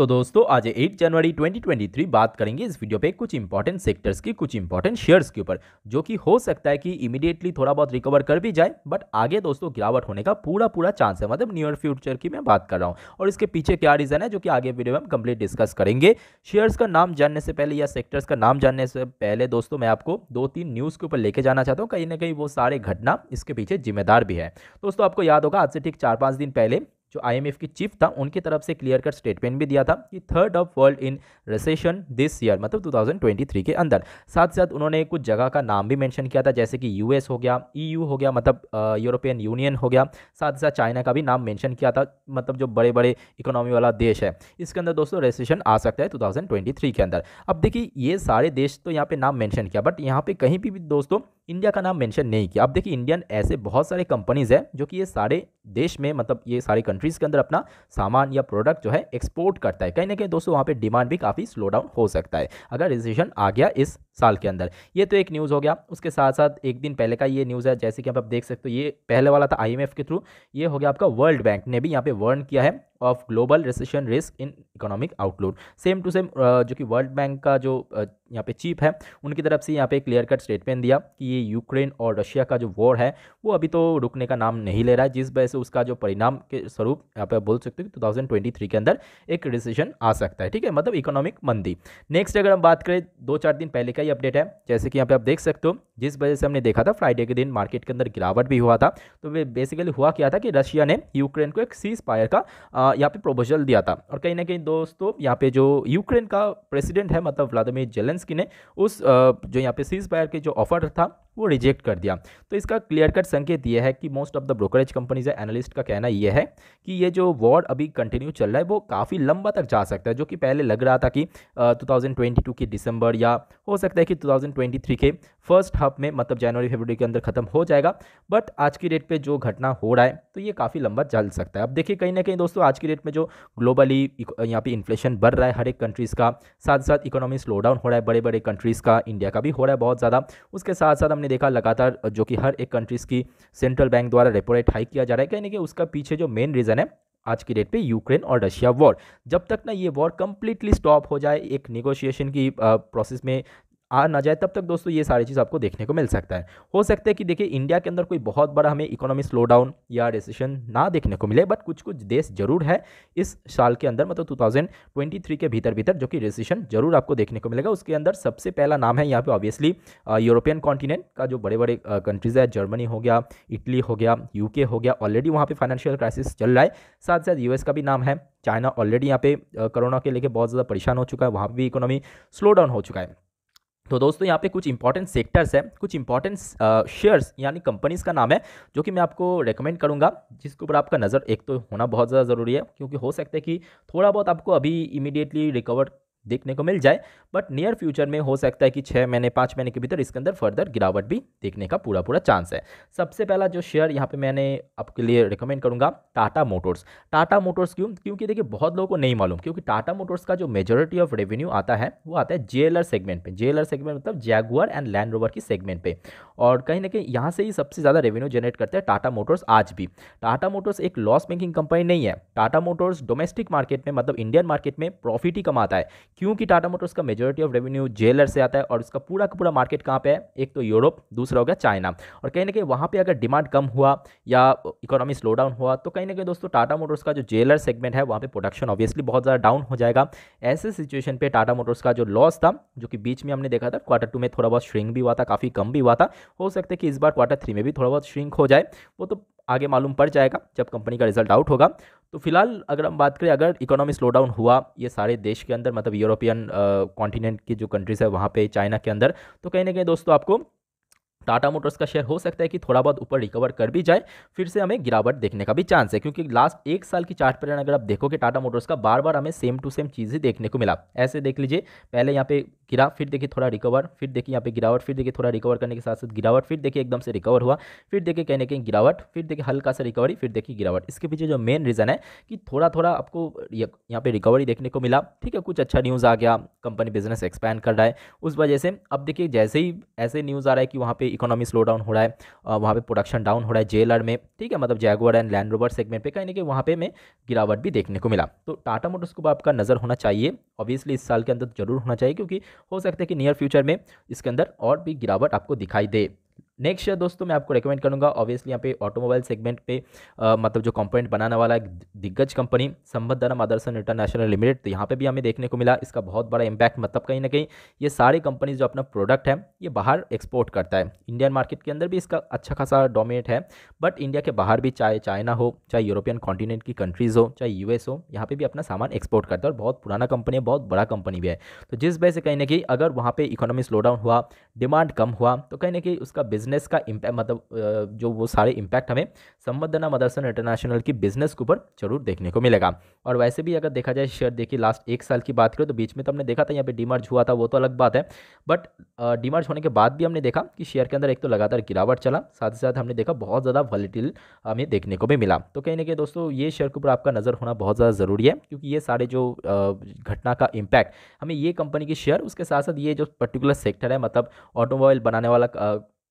तो दोस्तों आज 8 जनवरी 2023 बात करेंगे इस वीडियो पे कुछ इंपॉर्टेंट सेक्टर्स की कुछ इंपॉर्टेंट शेयर्स के ऊपर जो कि हो सकता है कि इमीडिएटली थोड़ा बहुत रिकवर कर भी जाए बट आगे दोस्तों गिरावट होने का पूरा पूरा चांस है मतलब नियर फ्यूचर की मैं बात कर रहा हूँ और इसके पीछे क्या रीज़न है जो कि आगे वीडियो में हम कंप्लीट डिस्कस करेंगे शेयर्स का नाम जानने से पहले या सेक्टर्स का नाम जानने से पहले दोस्तों मैं आपको दो तीन न्यूज़ के ऊपर लेके जाना चाहता हूँ कहीं ना कहीं वो सारे घटना इसके पीछे जिम्मेदार भी है दोस्तों आपको याद होगा आज से ठीक चार पाँच दिन पहले जो आईएमएफ की चीफ था उनकी तरफ से क्लियर कट स्टेटमेंट भी दिया था कि third of world in recession this year मतलब 2023 के अंदर साथ साथ उन्होंने कुछ जगह का नाम भी मेंशन किया था जैसे कि यूएस हो गया ईयू e हो गया मतलब यूरोपियन यूनियन हो गया साथ साथ चाइना का भी नाम मैंशन किया था मतलब जो बड़े बड़े इकोनॉमी वाला देश है इसके अंदर दोस्तों रिसेशन आ सकता है टू के अंदर अब देखिए ये सारे देश तो यहाँ पर नाम मैंशन किया बट यहाँ पर कहीं भी दोस्तों इंडिया का नाम मेंशन नहीं किया अब देखिए इंडियन ऐसे बहुत सारे कंपनीज़ हैं जो कि ये सारे देश में मतलब ये सारे कंट्रीज़ के अंदर अपना सामान या प्रोडक्ट जो है एक्सपोर्ट करता है कहीं ना कहीं दोस्तों वहाँ पे डिमांड भी काफ़ी स्लो डाउन हो सकता है अगर रिजिशन आ गया इस साल के अंदर ये तो एक न्यूज़ हो गया उसके साथ साथ एक दिन पहले का ये न्यूज़ है जैसे कि आप देख सकते हो ये पहले वाला था आई के थ्रू ये हो गया आपका वर्ल्ड बैंक ने भी यहाँ पर वर्न किया है of global recession risk in economic outlook same to same जो कि वर्ल्ड बैंक का जो uh, यहाँ पे चीफ है उनकी तरफ से यहाँ पे क्लियर कट स्टेटमेंट दिया कि ये यूक्रेन और रशिया का जो वॉर है वो अभी तो रुकने का नाम नहीं ले रहा है जिस वजह से उसका जो परिणाम के स्वरूप यहाँ पे बोल सकते हो टू 2023 के अंदर एक रिसेशन आ सकता है ठीक है मतलब इकोनॉमिक मंदी नेक्स्ट अगर हम बात करें दो चार दिन पहले का ही अपडेट है जैसे कि यहाँ पे आप देख सकते हो जिस वजह से हमने देखा था फ्राइडे के दिन मार्केट के अंदर गिरावट भी हुआ था तो बेसिकली हुआ क्या था कि रशिया ने यूक्रेन को एक सीज पायर का uh, यहाँ पे प्रोपोजल दिया था और कहीं ना कहीं दोस्तों यहाँ पे जो यूक्रेन का प्रेसिडेंट है मतलब व्लादिमिर जेलेंस्की ने उस जो यहाँ पे सीज फायर के जो ऑफर था वो रिजेक्ट कर दिया तो इसका क्लियर कट संकेत ये है कि most of the brokerage companies या एनालिस्ट का कहना ये है कि ये जो वॉर अभी कंटिन्यू चल रहा है वो काफ़ी लंबा तक जा सकता है जो कि पहले लग रहा था कि टू के दिसंबर या हो सकता है कि 2023 के फर्स्ट हाफ में मतलब जनवरी फरवरी के अंदर ख़त्म हो जाएगा बट आज की डेट पर जो घटना हो रहा है तो ये काफ़ी लंबा चल सकता है अब देखिए कहीं ना कहीं दोस्तों आज की डेट में जो ग्लोबली यहाँ पे इन्फ्लेशन बढ़ रहा है हर एक कंट्रीज़ का साथ साथ इकोनॉमी स्लो डाउन हो रहा है बड़े बड़े कंट्रीज़ का इंडिया का भी हो रहा है बहुत ज़्यादा उसके साथ साथ हमने देखा लगातार जो कि हर एक कंट्रीज़ की सेंट्रल बैंक द्वारा रेपो रेट हाई किया जा रहा है यानी कि उसका पीछे जो मेन रीज़न है आज की डेट पे यूक्रेन और रशिया वॉर जब तक ना ये वॉर कम्प्लीटली स्टॉप हो जाए एक निगोशिएशन की प्रोसेस में आ ना जाए तब तक दोस्तों ये सारी चीज़ आपको देखने को मिल सकता है हो सकता है कि देखिए इंडिया के अंदर कोई बहुत बड़ा हमें इकोनॉमी स्लो डाउन या रिसेशन ना देखने को मिले बट कुछ कुछ देश जरूर है इस साल के अंदर मतलब 2023 के भीतर भीतर जो कि रिसेशन जरूर आपको देखने को मिलेगा उसके अंदर सबसे पहला नाम है यहाँ पर ऑब्वियसली यूरोपियन कॉन्टिनेंट का जो बड़े बड़े कंट्रीज़ है जर्मनी हो गया इटली हो गया यूके हो गया ऑलरेडी वहाँ पर फाइनेंशियल क्राइसिस चल रहा है साथ साथ यूएस का भी नाम है चाइना ऑलरेडी यहाँ पे कोरोना के लेके बहुत ज़्यादा परेशान हो चुका है वहाँ पर भी इकोनॉमी स्लो डाउन हो चुका है तो दोस्तों यहाँ पे कुछ इंपॉर्टेंट सेक्टर्स हैं कुछ इंपॉर्टेंट शेयर्स यानी कंपनीज का नाम है जो कि मैं आपको रेकमेंड करूँगा जिसके ऊपर आपका नज़र एक तो होना बहुत ज़्यादा ज़रूरी है क्योंकि हो सकता है कि थोड़ा बहुत आपको अभी इमीडिएटली रिकवर देखने को मिल जाए बट नियर फ्यूचर में हो सकता है कि छः महीने पाँच महीने के भीतर इसके अंदर फर्दर गिरावट भी देखने का पूरा पूरा चांस है सबसे पहला जो शेयर यहाँ पे मैंने आपके लिए रिकमेंड करूँगा टाटा मोटर्स टाटा मोटर्स क्यों क्योंकि देखिए बहुत लोगों को नहीं मालूम क्योंकि टाटा मोटर्स का जो मेजोरिटी ऑफ रेवेन्यू आता है वो आता है जे सेगमेंट पर जे सेगमेंट मतलब जैगुअर एंड लैंड रोवर की सेगमेंट पर और कहीं ना कहीं यहाँ से ही सबसे ज़्यादा रेवेन्यू जनरेट करते हैं टाटा मोटर्स आज भी टाटा मोटर्स एक लॉस मेकिंग कंपनी नहीं है टाटा मोटर्स डोमेस्टिक मार्केट में मतलब इंडियन मार्केट में प्रॉफिट ही कमाता है क्योंकि टाटा मोटर्स का मेजोरिटी ऑफ रेवेन्यू जेलर से आता है और उसका पूरा का पूरा मार्केट कहाँ पे है एक तो यूरोप दूसरा हो गया चाइना और कहीं ना कहीं वहाँ पर अगर डिमांड कम हुआ या इकोनॉमी स्लो डाउन हुआ तो कहीं ना कहीं दोस्तों टाटा मोटर्स का जो जेलर सेगमेंट है वहाँ पर प्रोडक्शन ऑब्वियसली बहुत ज़्यादा डाउन हो जाएगा ऐसे सिचुएशन पर टाटा मोटर्स का जो लॉस था जो कि बीच में हमने देखा था क्वार्टर टू में थोड़ा बहुत श्रिंक भी हुआ था काफ़ी कम भी हुआ था हो सकता है कि इस बार क्वार्टर थ्री में भी थोड़ा बहुत श्रिंक हो जाए वो तो आगे मालूम पड़ जाएगा जब कंपनी का रिजल्ट आउट होगा तो फिलहाल अगर हम बात करें अगर इकोनॉमी स्लो डाउन हुआ ये सारे देश के अंदर मतलब यूरोपियन कॉन्टिनेंट की जो कंट्रीज़ है वहाँ पर चाइना के अंदर तो कहीं ना कहीं दोस्तों आपको टाटा मोटर्स का शेयर हो सकता है कि थोड़ा बहुत ऊपर रिकवर कर भी जाए फिर से हमें गिरावट देखने का भी चांस है क्योंकि लास्ट एक साल की चार्ट पैटर्न अगर आप देखोगे टाटा मोटर्स का बार बार हमें सेम टू सेम चीज़ ही देखने को मिला ऐसे देख लीजिए पहले यहाँ पे गिरा फिर देखिए थोड़ा रिकवर फिर देखिए यहाँ पे गिरावट फिर देखिए थोड़ा रिकवर करने के साथ साथ गिरावट फिर देखिए एकदम से रिकवर हुआ फिर देखिए कहीं ना कहीं गिरावट फिर देखिए हल्का सा रिकवरी फिर देखिए गिरावट इसके पीछे जो मेन रीज़न है कि थोड़ा थोड़ा आपको यहाँ पे रिकवरी देखने को मिला ठीक है कुछ अच्छा न्यूज़ आ गया कंपनी बिजनेस एक्सपैंड कर रहा है उस वजह से अब देखिए जैसे ही ऐसे न्यूज़ आ रहा है कि वहाँ पर इकोनॉमी स्लो डाउन हो रहा है वहाँ पर प्रोडक्शन डाउन हो रहा है जेलर में ठीक है मतलब Jaguar and Land Rover segment पर कहीं ना कहीं वहाँ पर मैं गिरावट भी देखने को मिला तो टाटा मोटर्स को आपका नज़र होना चाहिए ऑब्वियसली इस साल के अंदर तो जरूर होना चाहिए क्योंकि हो सकता है कि नियर फ्यूचर में इसके अंदर और भी गिरावट आपको दिखाई दे नेक्स्ट शेयर दोस्तों मैं आपको रेकमेंड करूँगा ऑब्वियसली यहाँ पे ऑटोमोबाइल सेगमेंट पे आ, मतलब जो कंपोनेंट बनाने वाला एक दिग्गज कंपनी संबद्धना मदरसन इंटरनेशनल लिमिटेड तो यहाँ पे भी हमें देखने को मिला इसका बहुत बड़ा इम्पैक्ट मतलब कहीं ना कहीं ये सारी कंपनीज जो अपना प्रोडक्ट है ये बाहर एक्सपोर्ट करता है इंडियन मार्केट के अंदर भी इसका अच्छा खासा डोमिनेट है बट इंडिया के बाहर भी चाहे चाइना हो चाहे यूरोपियन कॉन्टिनेंट की कंट्रीज़ हो चाहे यू हो यहाँ पर भी अपना सामान एक्सपोर्ट करता है और बहुत पुराना कंपनी है बहुत बड़ा कंपनी भी है तो जिस वजह से कहीं ना कहीं अगर वहाँ पर इकोनॉमी स्लो डाउन हुआ डिमांड कम हुआ तो कहीं ना कहीं उसका बिजनेस बिजनेस का इम्पैक्ट मतलब जो वो सारे इम्पैक्ट हमें संबद्धना मदरसन इंटरनेशनल की बिजनेस के ऊपर जरूर देखने को मिलेगा और वैसे भी अगर देखा जाए शेयर देखिए लास्ट एक साल की बात करें तो बीच में तो हमने देखा था यहाँ पे डीमर्ज हुआ था वो तो अलग बात है बट डीमर्ज होने के बाद भी हमने देखा कि शेयर के अंदर एक तो लगातार गिरावट चला साथ ही साथ हमने देखा बहुत ज़्यादा वॉलिटिल हमें देखने को भी मिला तो कहीं ना कहीं दोस्तों ये शेयर के ऊपर आपका नज़र होना बहुत ज़्यादा ज़रूरी है क्योंकि ये सारे जो घटना का इम्पैक्ट हमें ये कंपनी की शेयर उसके साथ साथ ये जो पर्टिकुलर सेक्टर है मतलब ऑटोमोबाइल बनाने वाला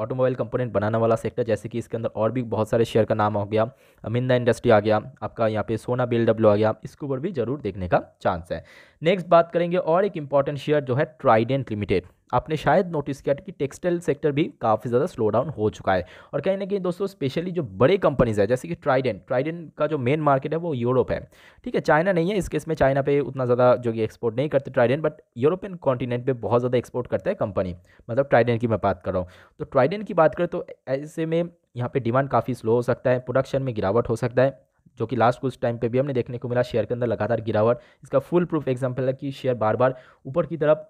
ऑटोमोबाइल कंपोनेंट बनाने वाला सेक्टर जैसे कि इसके अंदर और भी बहुत सारे शेयर का नाम हो गया अमिंदा इंडस्ट्री आ गया आपका यहाँ पे सोना बिल डब्ल्यू आ गया इसके ऊपर भी जरूर देखने का चांस है नेक्स्ट बात करेंगे और एक इंपॉर्टेंट शेयर जो है ट्राइडेंट लिमिटेड आपने शायद नोटिस किया कि टेक्सटाइल सेक्टर भी काफ़ी ज़्यादा स्लो डाउन हो चुका है और कहीं ना कहीं दोस्तों स्पेशली जो बड़े कंपनीज़ है जैसे कि ट्राइडेंट ट्राइडेंट का जो मेन मार्केट है वो यूरोप है ठीक है चाइना नहीं है इस केस में चाइना पे उतना ज़्यादा जो कि एक्सपोर्ट नहीं करते ट्राइडेंट बट यूरोपियन कॉन्टीनेंट पर बहुत ज़्यादा एक्सपोर्ट करता है कंपनी मतलब ट्राइडेंट की मैं बात कर रहा हूँ तो ट्राइडेंट की बात करें तो ऐसे में यहाँ पर डिमांड काफ़ी स्लो हो सकता है प्रोडक्शन में गिरावट हो सकता है जो कि लास्ट कुछ टाइम पे भी हमने देखने को मिला शेयर के अंदर लगातार गिरावट इसका फुल प्रूफ एग्जांपल है कि शेयर बार बार ऊपर की तरफ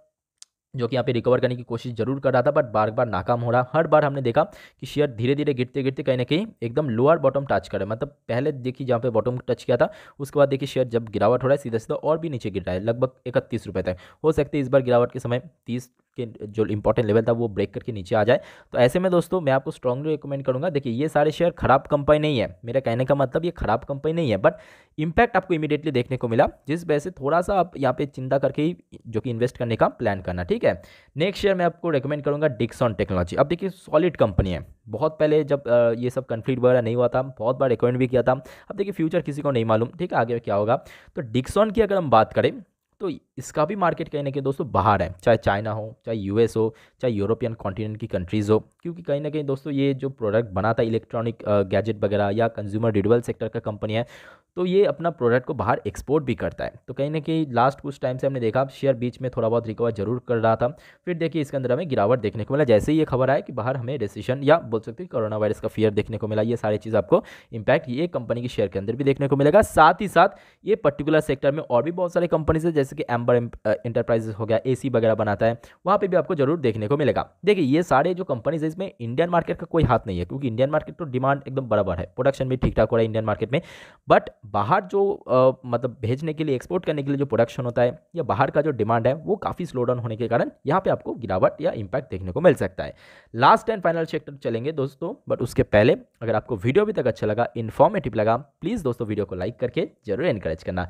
जो कि यहाँ पे रिकवर करने की कोशिश जरूर कर रहा था बट बार बार नाकाम हो रहा हर बार हमने देखा कि शेयर धीरे धीरे गिरते गिरते कहीं ना कहीं एकदम लोअर बॉटम टच कर रहा है मतलब पहले देखिए जहाँ पे बॉटम टच किया था उसके बाद देखिए शेयर जब गिरावट हो रहा है सीधा सीधा और भी नीचे गिर रहा है लगभग इकतीस रुपये तक हो सकते है इस बार गिरावट के समय तीस के जो इंपॉर्टेंट लेवल था वो ब्रेक करके नीचे आ जाए तो ऐसे में दोस्तों मैं आपको स्ट्रांगली रिकमेंड करूंगा देखिए ये सारे शेयर खराब कंपनी नहीं है मेरा कहने का मतलब ये खराब कंपनी नहीं है बट इम्पैक्ट आपको इमीडिएटली देखने को मिला जिस वजह से थोड़ा सा आप यहाँ पे चिंता करके ही जो कि इन्वेस्ट करने का प्लान करना ठीक है नेक्स्ट शेयर मैं आपको रिकमेंड करूँगा डिक्सॉन टेक्नोलॉजी अब देखिए सॉलिड कंपनी है बहुत पहले जब ये सब कन्फ्लिक्ट वगैरह नहीं हुआ था बहुत बार रिकमेंड भी किया था अब देखिए फ्यूचर किसी को नहीं मालूम ठीक है आगे क्या होगा तो डिक्सॉन की अगर हम बात करें तो इसका भी मार्केट कहीं ना कहीं दोस्तों बाहर है चाहे चाइना हो चाहे यूएस हो चाहे यूरोपियन कॉन्टीनेंट की कंट्रीज़ हो क्योंकि कहीं ना कहीं दोस्तों ये जो प्रोडक्ट बना था इलेक्ट्रॉनिक गैजेट वगैरह या कंज्यूमर ड्यूरेबल सेक्टर का कंपनी है तो ये अपना प्रोडक्ट को बाहर एक्सपोर्ट भी करता है तो कहीं ना कहीं लास्ट कुछ टाइम से हमने देखा शेयर बीच में थोड़ा बहुत रिकवर जरूर कर रहा था फिर देखिए इसके अंदर हमें गिरावट देखने को मिला जैसे ही ये खबर आए कि बाहर हमें रेसिशन या बोल सकते हैं कोरोना वायरस का फियर देखने को मिला ये सारी चीज़ आपको इम्पैक्ट ये कंपनी के शेयर के अंदर भी देखने को मिलेगा साथ ही साथ ये पर्टिकुलर सेक्टर में और भी बहुत सारी कंपनीज है जैसे जैसे कि एम्बर इंटरप्राइज हो गया एसी वगैरह बनाता है वहाँ पे भी आपको जरूर देखने को मिलेगा देखिए ये सारे जो कंपनीज है इसमें इंडियन मार्केट का कोई हाथ नहीं है क्योंकि इंडियन मार्केट तो डिमांड एकदम बराबर है प्रोडक्शन भी ठीक ठाक हो रहा है इंडियन मार्केट में बट बाहर जो आ, मतलब भेजने के लिए एक्सपोर्ट करने के लिए जो प्रोडक्शन होता है या बाहर का जो डिमांड है वो काफ़ी स्लो डाउन होने के कारण यहाँ पर आपको गिरावट या इम्पैक्ट देखने को मिल सकता है लास्ट एंड फाइनल सेक्टर चलेंगे दोस्तों बट उसके पहले अगर आपको वीडियो अभी तक अच्छा लगा इन्फॉर्मेटिव लगा प्लीज़ दोस्तों वीडियो को लाइक करके जरूर इनकरेज करना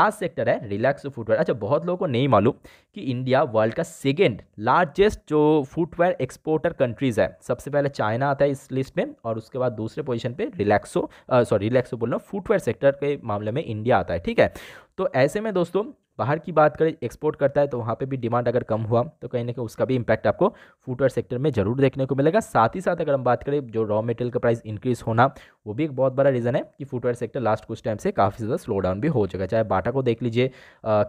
लास्ट सेक्टर है रिलैक्स फुटवेयर अच्छा बहुत लोगों को नहीं मालूम कि इंडिया वर्ल्ड का सेकेंड लार्जेस्ट जो फुटवेयर एक्सपोर्टर कंट्रीज़ है सबसे पहले चाइना आता है इस लिस्ट में और उसके बाद दूसरे पोजीशन पे रिलैक्सो सॉरी रिलैक्सो बोल रहा हूँ फुटवेयर सेक्टर के मामले में इंडिया आता है ठीक है तो ऐसे में दोस्तों बाहर की बात करें एक्सपोर्ट करता है तो वहाँ पर भी डिमांड अगर कम हुआ तो कहीं ना कहीं उसका भी इम्पैक्ट आपको फूटवेयर सेक्टर में जरूर देखने को मिलेगा साथ ही साथ अगर हम बात करें जो रॉ मेटेरियल का प्राइस इंक्रीज होना वो भी एक बहुत बड़ा रीज़न है कि फूटवेयर सेक्टर लास्ट कुछ टाइम से काफ़ी ज़्यादा स्लो डाउन भी हो जाएगा चाहे बाटा को देख लीजिए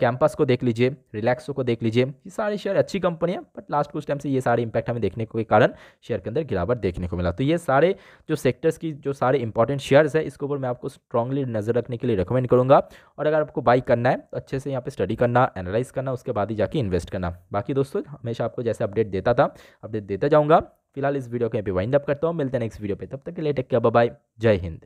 कैंपस को देख लीजिए रिलैक्सो को देख लीजिए ये सारे शेयर अच्छी कंपनी है बट लास्ट कुछ टाइम से ये सारे इंपैक्ट हमें देखने के कारण शेयर के अंदर गिरावट देखने को मिला तो ये सारे जो सेक्टर्स की जो सारे इंपॉर्टेंट शेयर्स है इसके ऊपर मैं आपको स्ट्रांगली नजर रखने के लिए रिकमेंड करूँगा और अगर आपको बाई करना है तो अच्छे से यहाँ पे स्टडी करना एनालाइज करना उसके बाद ही जाके इन्वेस्ट करना बाकी दोस्तों हमेशा आपको जैसे अपडेट देता था अपडेट देता जाऊँगा फिलहाल इस वीडियो को यहाँ पे वाइंड अप करता हूँ मिलते हैं नेक्स्ट वीडियो पे तब तक के लिए टेक केयर बाय जय हिंद